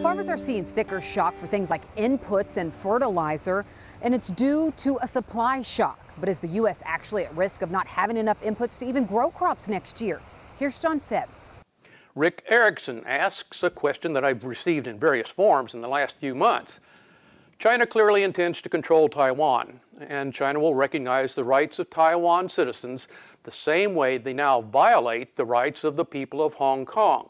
Well, farmers are seeing sticker shock for things like inputs and fertilizer, and it's due to a supply shock. But is the U.S. actually at risk of not having enough inputs to even grow crops next year? Here's John Phipps. Rick Erickson asks a question that I've received in various forms in the last few months. China clearly intends to control Taiwan, and China will recognize the rights of Taiwan citizens the same way they now violate the rights of the people of Hong Kong.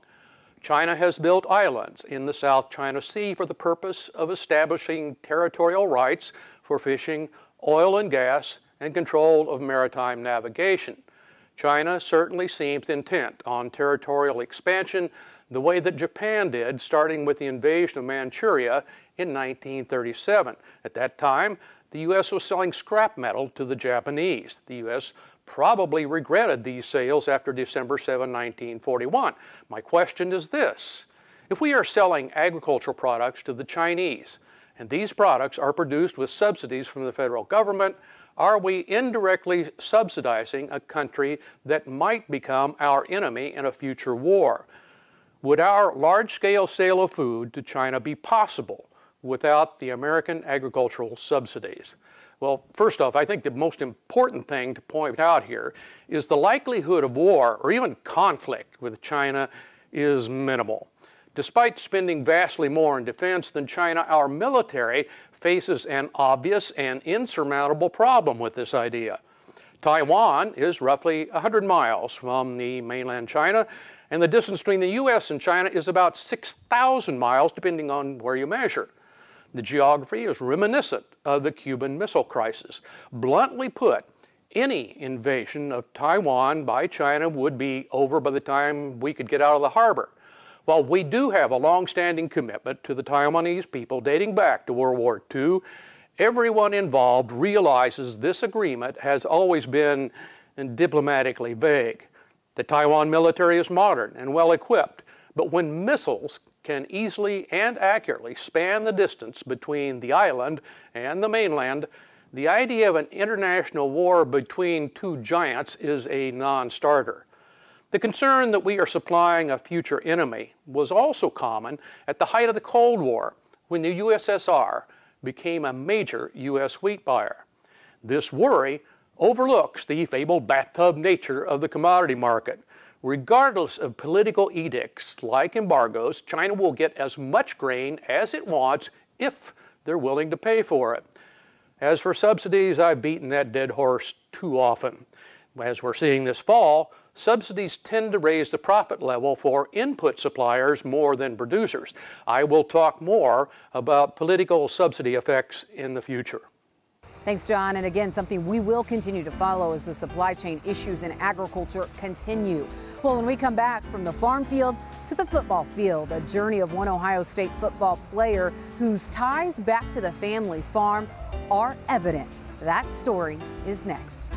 China has built islands in the South China Sea for the purpose of establishing territorial rights for fishing, oil and gas, and control of maritime navigation. China certainly seems intent on territorial expansion the way that Japan did, starting with the invasion of Manchuria in 1937. At that time, the U.S. was selling scrap metal to the Japanese. The U.S probably regretted these sales after December 7, 1941. My question is this. If we are selling agricultural products to the Chinese, and these products are produced with subsidies from the federal government, are we indirectly subsidizing a country that might become our enemy in a future war? Would our large scale sale of food to China be possible without the American agricultural subsidies? Well, first off, I think the most important thing to point out here is the likelihood of war or even conflict with China is minimal. Despite spending vastly more in defense than China, our military faces an obvious and insurmountable problem with this idea. Taiwan is roughly 100 miles from the mainland China, and the distance between the U.S. and China is about 6,000 miles, depending on where you measure. The geography is reminiscent of the Cuban Missile Crisis. Bluntly put, any invasion of Taiwan by China would be over by the time we could get out of the harbor. While we do have a long-standing commitment to the Taiwanese people dating back to World War II, everyone involved realizes this agreement has always been diplomatically vague. The Taiwan military is modern and well equipped, but when missiles can easily and accurately span the distance between the island and the mainland, the idea of an international war between two giants is a non-starter. The concern that we are supplying a future enemy was also common at the height of the Cold War when the USSR became a major U.S. wheat buyer. This worry overlooks the fabled bathtub nature of the commodity market, Regardless of political edicts like embargoes, China will get as much grain as it wants if they're willing to pay for it. As for subsidies, I've beaten that dead horse too often. As we're seeing this fall, subsidies tend to raise the profit level for input suppliers more than producers. I will talk more about political subsidy effects in the future. Thanks, John. And again, something we will continue to follow as the supply chain issues in agriculture continue. Well, when we come back from the farm field to the football field, a journey of one Ohio State football player whose ties back to the family farm are evident. That story is next.